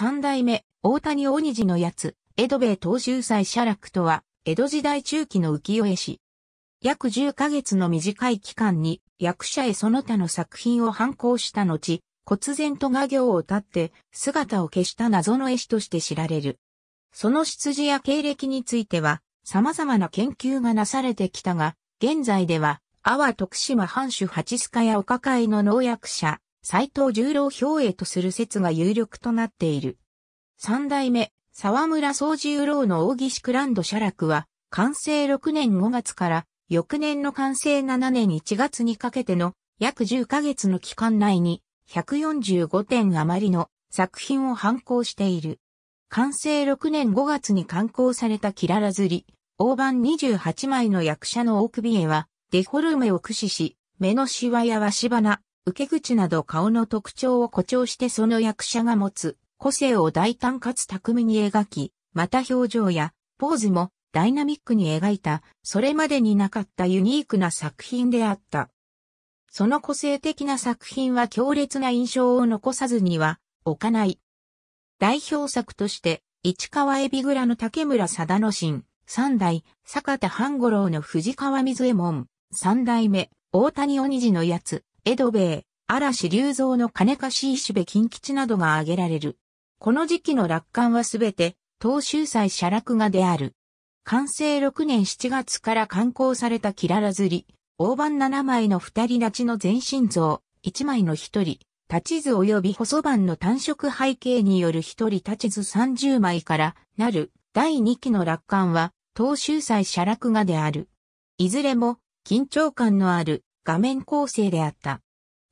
三代目、大谷大虹のやつ、江戸米東州祭写楽とは、江戸時代中期の浮世絵師。約10ヶ月の短い期間に、役者へその他の作品を反抗した後、忽然と画業を立って、姿を消した謎の絵師として知られる。その出自や経歴については、様々な研究がなされてきたが、現在では、阿波徳島藩主八須賀やお抱えの農薬者、斎藤十郎兵衛とする説が有力となっている。三代目、沢村総十郎の大岸クランド写楽は、完成6年5月から翌年の完成7年1月にかけての約10ヶ月の期間内に145点余りの作品を反行している。完成6年5月に刊行されたキララ釣り、大判28枚の役者の大首絵はデフォルメを駆使し、目のしわやわし花、受け口など顔の特徴を誇張してその役者が持つ個性を大胆かつ巧みに描き、また表情やポーズもダイナミックに描いた、それまでになかったユニークな作品であった。その個性的な作品は強烈な印象を残さずには置かない。代表作として、市川海老倉の竹村貞之進、三代、坂田半五郎の藤川水右衛門、三代目、大谷鬼じのやつ、江戸米、嵐隆造の金貸し石部金吉などが挙げられる。この時期の楽観はすべて、東州祭写楽画である。完成6年7月から刊行されたキララ釣り、大判7枚の二人立ちの全身像、1枚の一人、立ち図及び細番の単色背景による一人立ち図30枚からなる第2期の楽観は、東州祭写楽画である。いずれも、緊張感のある画面構成であった。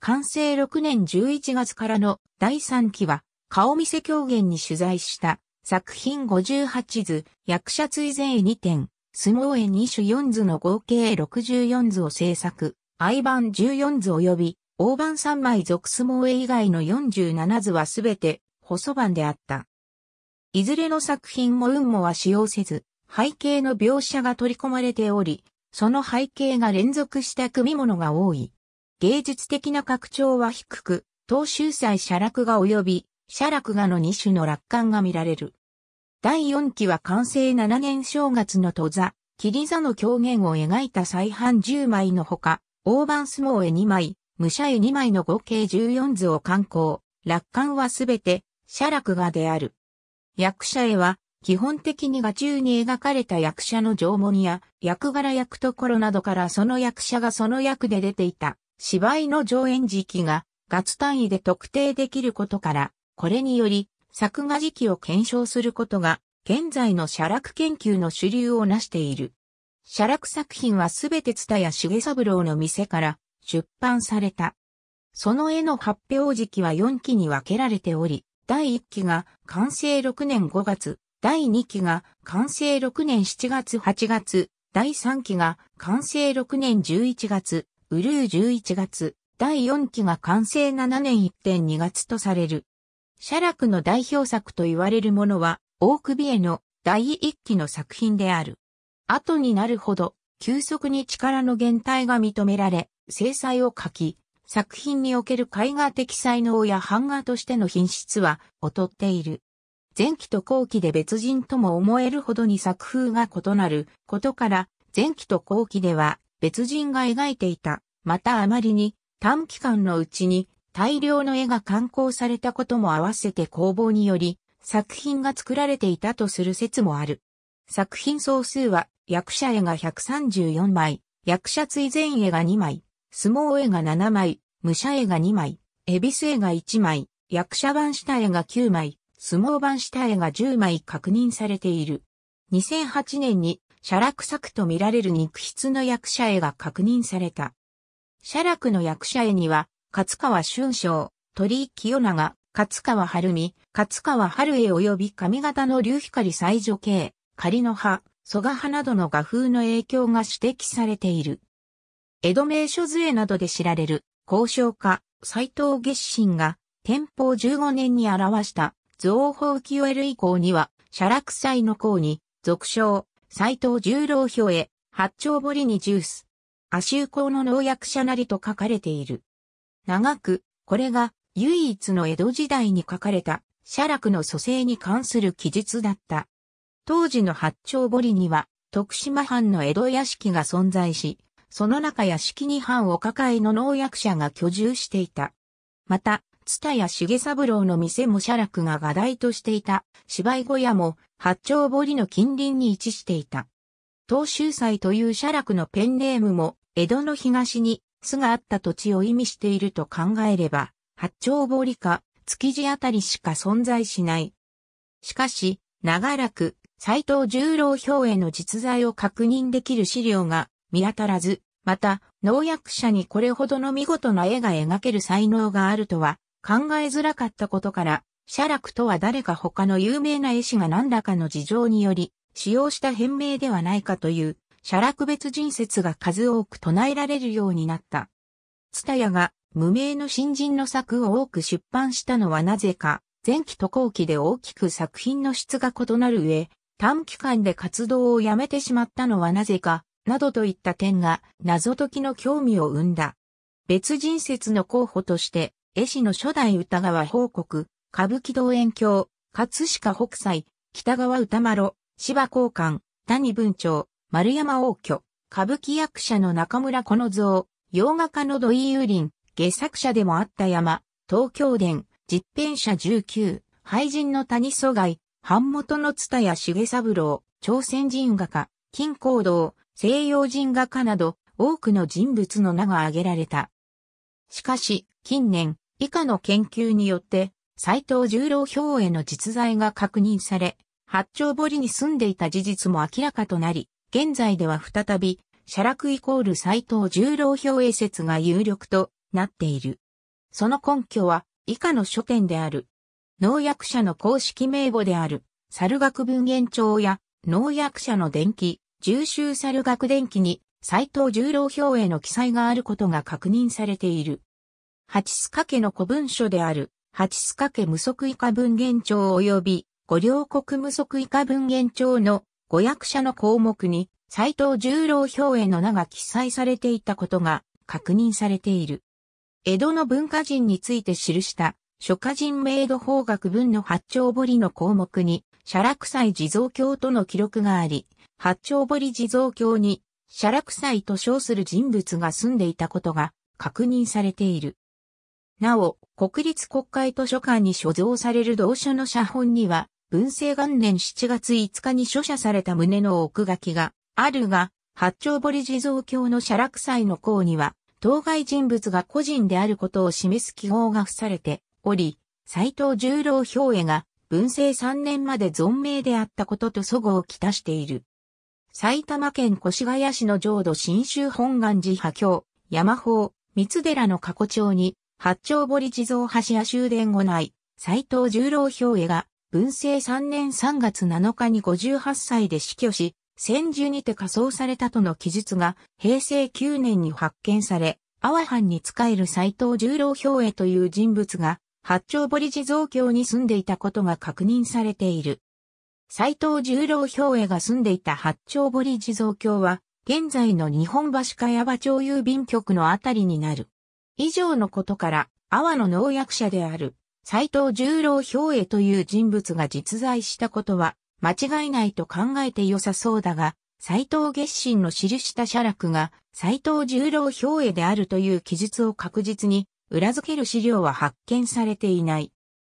完成6年11月からの第3期は、顔見せ狂言に取材した作品58図、役者追税2点、相撲絵2種4図の合計64図を制作、愛版14図及び、大版3枚属相撲絵以外の47図はすべて細版であった。いずれの作品も運もは使用せず、背景の描写が取り込まれており、その背景が連続した組物が多い。芸術的な拡張は低く、東秀祭写楽画及び、写楽画の2種の楽観が見られる。第4期は完成7年正月の戸座、霧座の狂言を描いた再版10枚のほか、大盤相撲絵2枚、武者絵2枚の合計14図を刊行。楽観はすべて、写楽画である。役者絵は、基本的に画中に描かれた役者の縄文や役柄役所などからその役者がその役で出ていた芝居の上演時期が月単位で特定できることから、これにより作画時期を検証することが現在の写楽研究の主流を成している。写楽作品はすべて津田重三郎の店から出版された。その絵の発表時期は4期に分けられており、第1期が完成6年5月、第2期が完成6年7月8月、第3期が完成6年11月、ウルー11月、第4期が完成7年1.2月とされる。写楽の代表作と言われるものは、大首への第1期の作品である。後になるほど、急速に力の減退が認められ、制裁を書き、作品における絵画的才能や版画としての品質は劣っている。前期と後期で別人とも思えるほどに作風が異なることから、前期と後期では別人が描いていた。またあまりに短期間のうちに大量の絵が刊行されたことも合わせて工房により作品が作られていたとする説もある。作品総数は役者絵が134枚、役者追善絵が2枚、相撲絵が7枚、武者絵が2枚、恵比寿絵が1枚、役者版下絵が9枚、相撲版下絵が10枚確認されている。2008年に、写楽作と見られる肉筆の役者絵が確認された。写楽の役者絵には、勝川春章、鳥居清永、勝川春美、勝川春江及び上方の竜光最女系、仮の葉、蘇我派などの画風の影響が指摘されている。江戸名所図絵などで知られる、交渉家、斎藤月心が、天保15年に表した造法清る以降には、写楽祭の項に、俗称、斎藤十郎表へ、八丁堀にジュース。足湯の農薬者なりと書かれている。長く、これが唯一の江戸時代に書かれた、写楽の蘇生に関する記述だった。当時の八丁堀には、徳島藩の江戸屋敷が存在し、その中屋敷に藩を抱えの農薬者が居住していた。また、蔦谷重三郎の店も写楽が画題としていた、芝居小屋も八丁堀の近隣に位置していた。東州祭という写楽のペンネームも、江戸の東に巣があった土地を意味していると考えれば、八丁堀か築地あたりしか存在しない。しかし、長らく斎藤十郎表への実在を確認できる資料が見当たらず、また、農薬者にこれほどの見事な絵が描ける才能があるとは考えづらかったことから、写楽とは誰か他の有名な絵師が何らかの事情により、使用した変名ではないかという、写楽別人説が数多く唱えられるようになった。ツタヤが無名の新人の作を多く出版したのはなぜか、前期と後期で大きく作品の質が異なる上、短期間で活動をやめてしまったのはなぜか、などといった点が謎解きの興味を生んだ。別人説の候補として、絵師の初代歌川報告、歌舞伎道演鏡、葛飾北斎、北川歌丸、芝交換、谷文長、丸山王居、歌舞伎役者の中村この像、洋画家の土井雄林、下作者でもあった山、東京伝、実編者19、俳人の谷蘇外、版元の津田谷重三郎、朝鮮人画家、金光堂、西洋人画家など、多くの人物の名が挙げられた。しかし、近年、以下の研究によって、斎藤十郎表への実在が確認され、八丁堀に住んでいた事実も明らかとなり、現在では再び、写楽イコール斎藤十郎表へ説が有力となっている。その根拠は、以下の書店である。農薬者の公式名簿である、猿学文言帳や、農薬者の伝記、重修猿学伝記に、斎藤十郎表への記載があることが確認されている。八須賀家の古文書である、八須賀家無足以下文言帳及び、五両国無足以下文言帳の五役者の項目に、斎藤十郎表への名が記載されていたことが確認されている。江戸の文化人について記した、諸家人名度法学文の八丁堀の項目に、写楽斎地蔵教との記録があり、八丁堀地蔵教に、写楽斎と称する人物が住んでいたことが確認されている。なお、国立国会図書館に所蔵される同書の写本には、文政元年7月5日に書写された旨の奥書きがあるが、八丁堀地蔵教の写楽祭の項には、当該人物が個人であることを示す記号が付されており、斎藤十郎兵衛が文政3年まで存命であったことと祖語をきたしている。埼玉県越谷市の浄土新州本願寺派教、山法、三寺の過去帳に、八丁堀地蔵橋や終電後内、斎藤十郎兵衛が、文政3年3月7日に58歳で死去し、戦時にて仮葬されたとの記述が平成9年に発見され、阿波藩に仕える斎藤十郎兵衛という人物が、八丁堀地蔵郷に住んでいたことが確認されている。斎藤十郎兵衛が住んでいた八丁堀地蔵郷は、現在の日本橋茅場町郵便局のあたりになる。以上のことから、阿波の農薬者である、斎藤十郎兵衛という人物が実在したことは、間違いないと考えて良さそうだが、斎藤月心の記した写楽が、斎藤十郎兵衛であるという記述を確実に、裏付ける資料は発見されていない。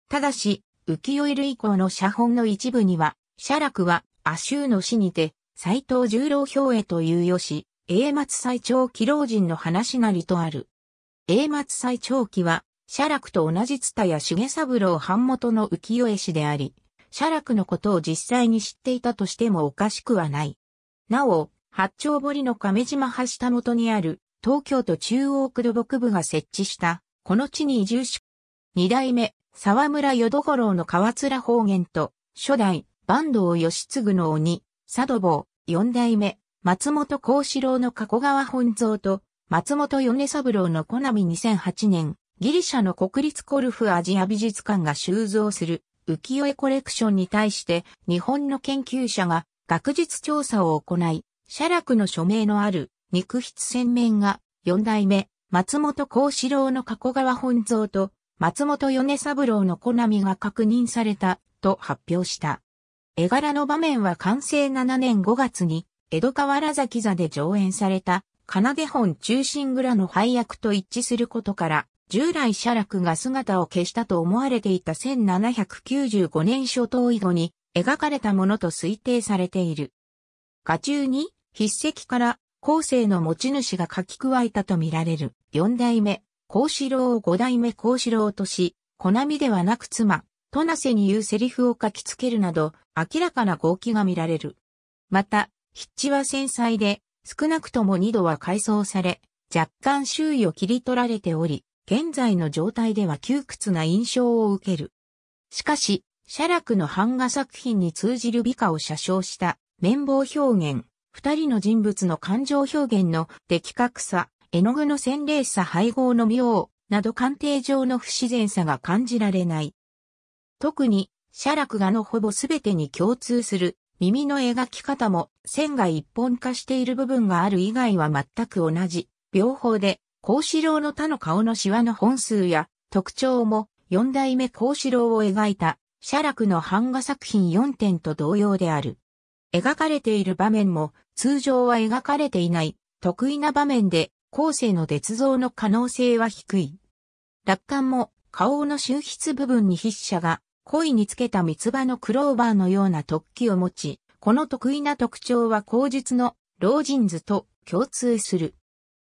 ただし、浮世絵類以降の写本の一部には、写楽は、阿修の死にて、斎藤十郎兵衛というよし、英松最長貴老人の話なりとある。英松最長期は、写楽と同じ田や重三郎版元の浮世絵師であり、写楽のことを実際に知っていたとしてもおかしくはない。なお、八丁堀の亀島橋田元にある、東京都中央区土木部が設置した、この地に移住し、二代目、沢村淀五郎の河ら方言と、初代、坂東義継の鬼、佐渡坊、四代目、松本幸四郎の加古川本蔵と、松本米三郎のコナミ2008年、ギリシャの国立ゴルフアジア美術館が収蔵する浮世絵コレクションに対して日本の研究者が学術調査を行い、写楽の署名のある肉筆洗面が4代目松本幸四郎の加古川本蔵と松本米三郎のコナミが確認されたと発表した。絵柄の場面は完成7年5月に江戸川原崎座で上演された奏本中心蔵の配役と一致することから、従来写楽が姿を消したと思われていた1795年初頭以後に描かれたものと推定されている。画中に筆跡から後世の持ち主が書き加えたとみられる四代目、孔子郎を五代目孔子郎とし、小波ではなく妻、トナセに言うセリフを書きつけるなど、明らかな号泣が見られる。また、筆致は繊細で、少なくとも2度は改装され、若干周囲を切り取られており、現在の状態では窮屈な印象を受ける。しかし、写楽の版画作品に通じる美化を写照した綿棒表現、二人の人物の感情表現の的確さ、絵の具の洗礼さ配合の妙など鑑定上の不自然さが感じられない。特に、写楽画のほぼ全てに共通する耳の描き方も線が一本化している部分がある以外は全く同じ、両方で、孔子郎の他の顔のシワの本数や特徴も四代目孔子郎を描いた写楽の版画作品4点と同様である。描かれている場面も通常は描かれていない得意な場面で後世の鉄造の可能性は低い。楽観も顔の周筆部分に筆者が恋につけた三つ葉のクローバーのような突起を持ち、この得意な特徴は口述の老人図と共通する。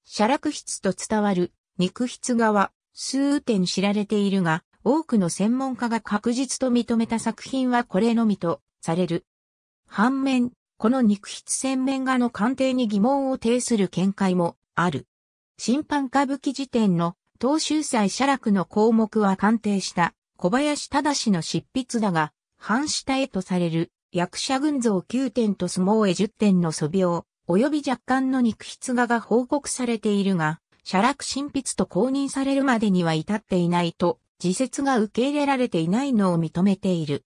写楽筆と伝わる肉筆画は数点知られているが、多くの専門家が確実と認めた作品はこれのみとされる。反面、この肉筆洗面画の鑑定に疑問を呈する見解もある。審判歌舞伎辞典の東秀祭写楽の項目は鑑定した小林忠の執筆だが、半下へとされる、役者群像9点と相撲へ10点の素描、及び若干の肉筆画が報告されているが、写楽新筆と公認されるまでには至っていないと、自説が受け入れられていないのを認めている。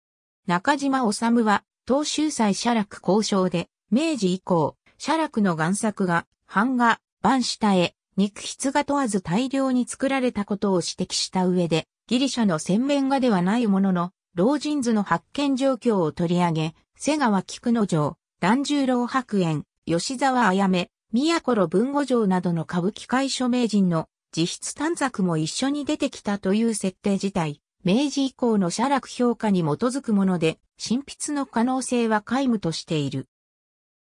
中島治は、東州祭写楽交渉で、明治以降、写楽の贋作が、版画、版下へ、肉筆画問わず大量に作られたことを指摘した上で、ギリシャの洗面画ではないものの、老人図の発見状況を取り上げ、瀬川菊之丞、團十郎白猿、吉沢あやめ、宮頃文語城などの歌舞伎界署名人の自筆短冊も一緒に出てきたという設定自体、明治以降の写楽評価に基づくもので、新筆の可能性は皆無としている。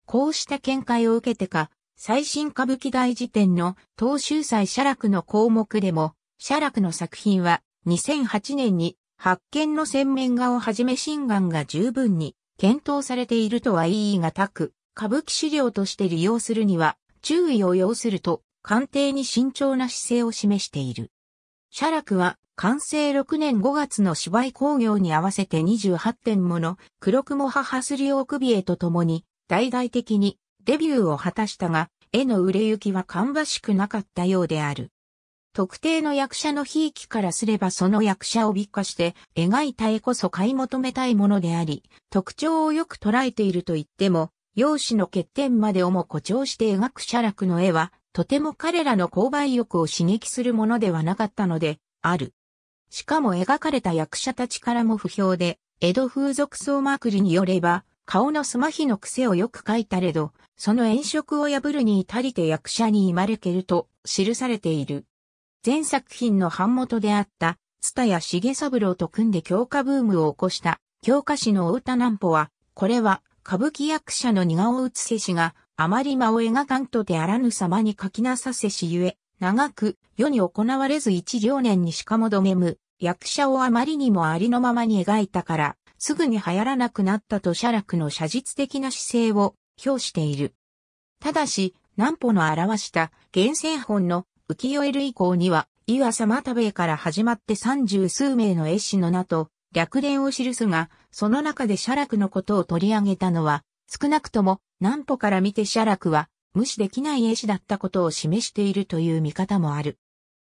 こうした見解を受けてか、最新歌舞伎大辞典の東秀祭写楽の項目でも、写楽の作品は2008年に発見の洗面画をはじめ心眼が十分に検討されているとは言い難く、歌舞伎資料として利用するには注意を要すると官邸に慎重な姿勢を示している。写楽は完成6年5月の芝居工業に合わせて28点もの黒雲母すりお首びとともに大々的にデビューを果たしたが、絵の売れ行きは芳しくなかったようである。特定の役者の悲劇からすればその役者を美化して描いた絵こそ買い求めたいものであり、特徴をよく捉えていると言っても、容姿の欠点までをも誇張して描く写楽の絵は、とても彼らの購買欲を刺激するものではなかったので、ある。しかも描かれた役者たちからも不評で、江戸風俗総まくりによれば、顔のすまひの癖をよく書いたれど、その炎色を破るに至りて役者に言まれけると記されている。全作品の版元であった、蔦谷重三郎と組んで強化ブームを起こした、強化師の大田南歩は、これは、歌舞伎役者の似顔写せしが、あまり間を描かんとてあらぬ様に書きなさせしゆえ、長く、世に行われず一両年にしかもどめむ、役者をあまりにもありのままに描いたから、すぐに流行らなくなったと写楽の写実的な姿勢を表している。ただし、南歩の表した原生本の浮世絵類以降には、岩様又部から始まって三十数名の絵師の名と、略伝を記すが、その中で写楽のことを取り上げたのは、少なくとも、南歩から見て写楽は、無視できない絵師だったことを示しているという見方もある。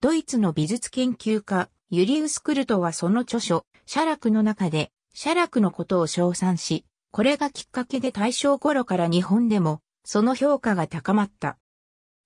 ドイツの美術研究家、ユリウス・クルトはその著書、写楽の中で、写楽のことを称賛し、これがきっかけで大正頃から日本でも、その評価が高まった。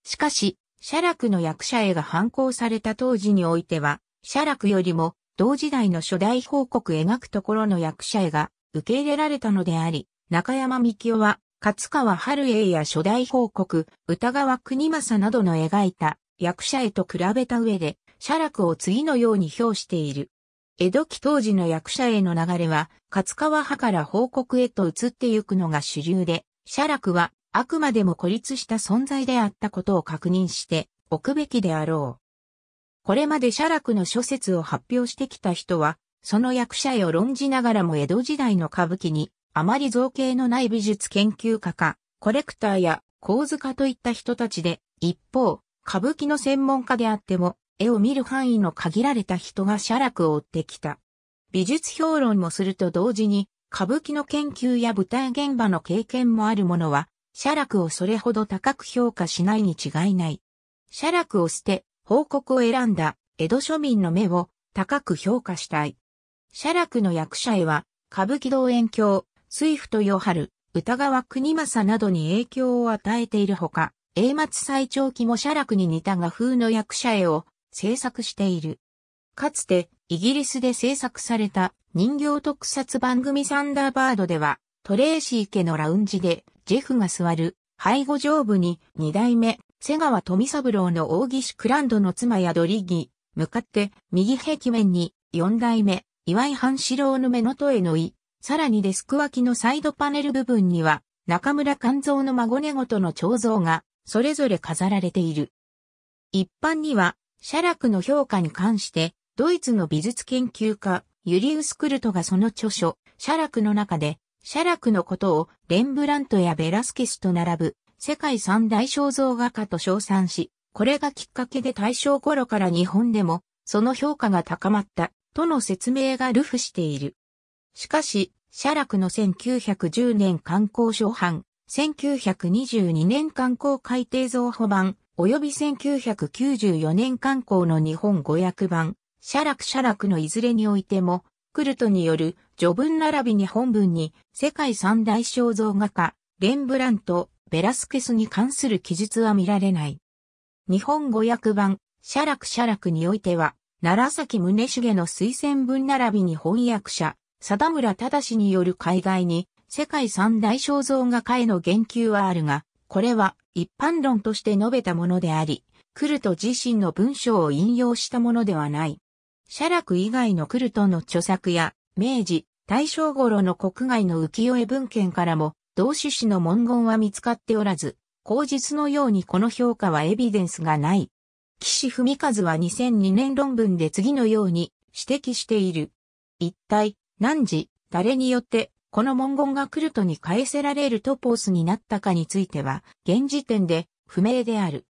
しかし、写楽の役者絵が反抗された当時においては、写楽よりも同時代の初代報告描くところの役者絵が受け入れられたのであり、中山幹夫は、勝川春英や初代報告、歌川国政などの描いた役者絵と比べた上で、写楽を次のように表している。江戸期当時の役者絵の流れは、勝川派から報告へと移ってゆくのが主流で、写楽はあくまでも孤立した存在であったことを確認しておくべきであろう。これまで写楽の諸説を発表してきた人は、その役者へを論じながらも江戸時代の歌舞伎に、あまり造形のない美術研究家か、コレクターや構図家といった人たちで、一方、歌舞伎の専門家であっても、絵を見る範囲の限られた人が写楽を追ってきた。美術評論もすると同時に、歌舞伎の研究や舞台現場の経験もある者は、写楽をそれほど高く評価しないに違いない。写楽を捨て、報告を選んだ江戸庶民の目を高く評価したい。写楽の役者絵は、歌舞伎道演協、水夫と与春、歌川国政などに影響を与えているほか、英松最長期も写楽に似た画風の役者絵を制作している。かつて、イギリスで制作された人形特撮番組サンダーバードでは、トレーシー家のラウンジでジェフが座る、背後上部に、二代目、瀬川富三郎の大士クランドの妻やドリギ、向かって、右壁面に、四代目、岩井半四郎の目の戸へのい、さらにデスク脇のサイドパネル部分には、中村勘蔵の孫寝との彫像が、それぞれ飾られている。一般には、写楽の評価に関して、ドイツの美術研究家、ユリウス・クルトがその著書、写楽の中で、写楽のことをレンブラントやベラスケスと並ぶ世界三大肖像画家と称賛し、これがきっかけで大正頃から日本でもその評価が高まったとの説明がルフしている。しかし、写楽の1910年観光初版、1922年観光改定造補版、及び1994年観光の日本語訳版、写楽写楽のいずれにおいても、クルトによる序文並びに本文に世界三大肖像画家、レンブラント、ベラスケスに関する記述は見られない。日本語訳版、写楽写楽においては、奈良崎宗茂の推薦文並びに翻訳者、貞村正による海外に世界三大肖像画家への言及はあるが、これは一般論として述べたものであり、クルト自身の文章を引用したものではない。写楽以外のクルトの著作や、明治、大正頃の国外の浮世絵文献からも、同種子の文言は見つかっておらず、口実のようにこの評価はエビデンスがない。岸文和は2002年論文で次のように指摘している。一体、何時、誰によって、この文言がクルトに返せられるトポースになったかについては、現時点で不明である。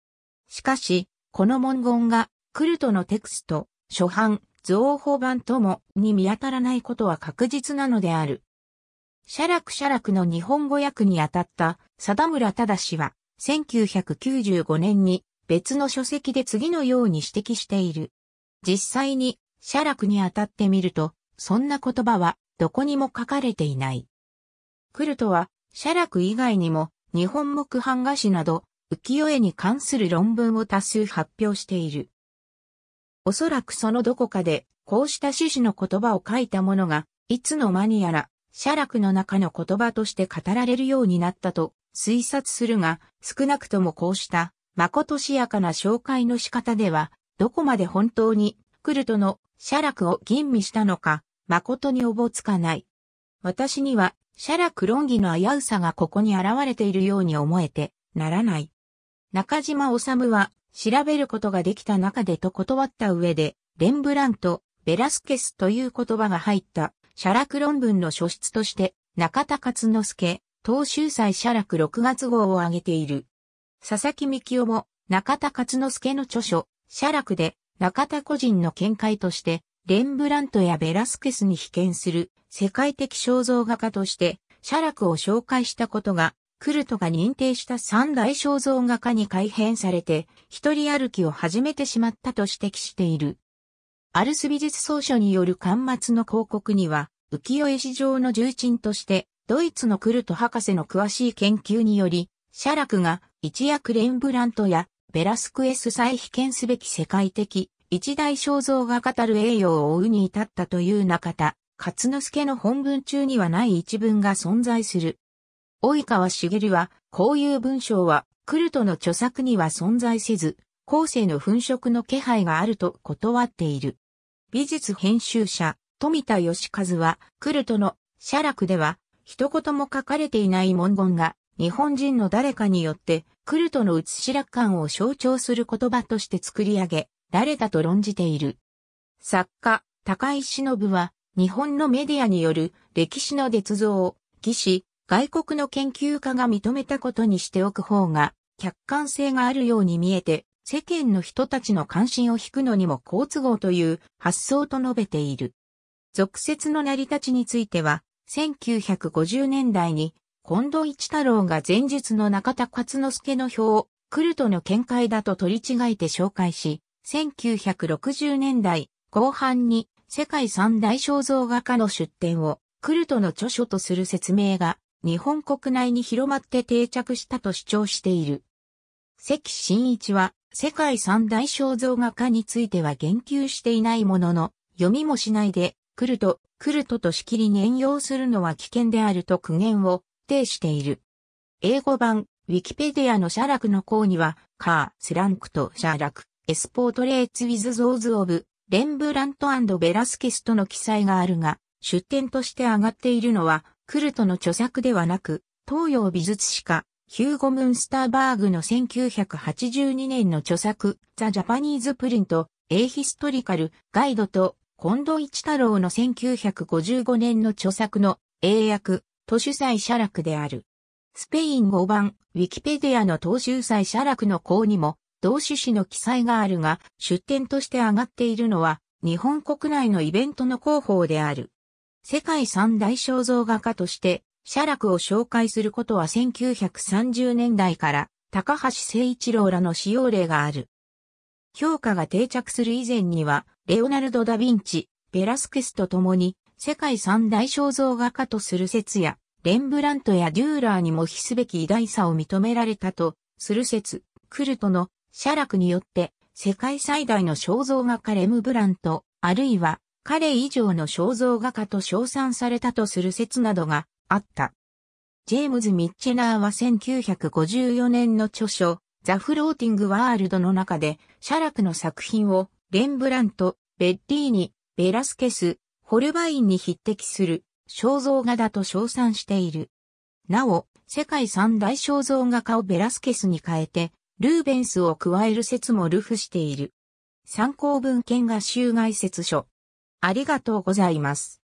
しかし、この文言がクルトのテクスト、初版、増法版ともに見当たらないことは確実なのである。写楽写楽の日本語訳に当たった貞村忠は、1995年に別の書籍で次のように指摘している。実際に写楽に当たってみると、そんな言葉はどこにも書かれていない。クルトは、写楽以外にも、日本木版画師など、浮世絵に関する論文を多数発表している。おそらくそのどこかで、こうした趣旨の言葉を書いたものが、いつの間にやら、写楽の中の言葉として語られるようになったと推察するが、少なくともこうした、誠しやかな紹介の仕方では、どこまで本当に、クルトの写楽を吟味したのか、誠におぼつかない。私には、写楽論議の危うさがここに現れているように思えて、ならない。中島治は、調べることができた中でと断った上で、レンブラント、ベラスケスという言葉が入った、写楽論文の書出として、中田勝之助、東州祭写楽6月号を挙げている。佐々木幹夫も、中田勝之助の著書、写楽で、中田個人の見解として、レンブラントやベラスケスに被見する世界的肖像画家として、写楽を紹介したことがクルトが認定した三大肖像画家に改変されて、一人歩きを始めてしまったと指摘している。アルス美術総書による刊末の広告には、浮世絵史上の重鎮として、ドイツのクルト博士の詳しい研究により、写楽が一躍レンブラントやベラスクエスさえ被験すべき世界的一大肖像が語る栄誉を追うに至ったという中田、勝之助の本文中にはない一文が存在する。井川茂は、こういう文章は、クルトの著作には存在せず、後世の粉飾の気配があると断っている。美術編集者、富田義和は、クルトの写楽では、一言も書かれていない文言が、日本人の誰かによって、クルトの写し楽観を象徴する言葉として作り上げ、られたと論じている。作家、高井忍は、日本のメディアによる歴史の絶造を、義士、外国の研究家が認めたことにしておく方が、客観性があるように見えて、世間の人たちの関心を引くのにも好都合という発想と述べている。俗説の成り立ちについては、1950年代に、近藤一太郎が前述の中田勝之助の表を、クルトの見解だと取り違えて紹介し、1960年代後半に世界三大肖像画家の出展をクルトの著書とする説明が日本国内に広まって定着したと主張している。関真一は世界三大肖像画家については言及していないものの、読みもしないで、クルト、クルトとしきり念用するのは危険であると苦言を呈している。英語版、ウィキペディアの写楽の項には、カー、スランクと写楽、エスポートレーツ・ウィズ・ゾーズ・オブ、レンブラントベラスケスとの記載があるが、出典として上がっているのは、クルトの著作ではなく、東洋美術史家、ヒューゴ・ムンスターバーグの1982年の著作、ザ・ジャパニーズ・プリント、エイ・ヒストリカル・ガイドと、近藤一太郎の1955年の著作の英訳、都主祭写楽である。スペイン語版、ウィキペディアの当主催写楽の項にも、同種子の記載があるが、出典として上がっているのは、日本国内のイベントの広報である。世界三大肖像画家として、写楽を紹介することは1930年代から高橋誠一郎らの使用例がある。評価が定着する以前には、レオナルド・ダ・ヴィンチ、ベラスケスと共に世界三大肖像画家とする説や、レンブラントやデューラーにも比すべき偉大さを認められたとする説、クルトの写楽によって世界最大の肖像画家レムブラント、あるいは彼以上の肖像画家と称賛されたとする説などがあった。ジェームズ・ミッチェナーは1954年の著書、ザ・フローティング・ワールドの中で、シャラクの作品を、レンブラント、ベッリーニ、ベラスケス、ホルバインに匹敵する肖像画だと称賛している。なお、世界三大肖像画家をベラスケスに変えて、ルーベンスを加える説も流布している。参考文献が集外説書。ありがとうございます。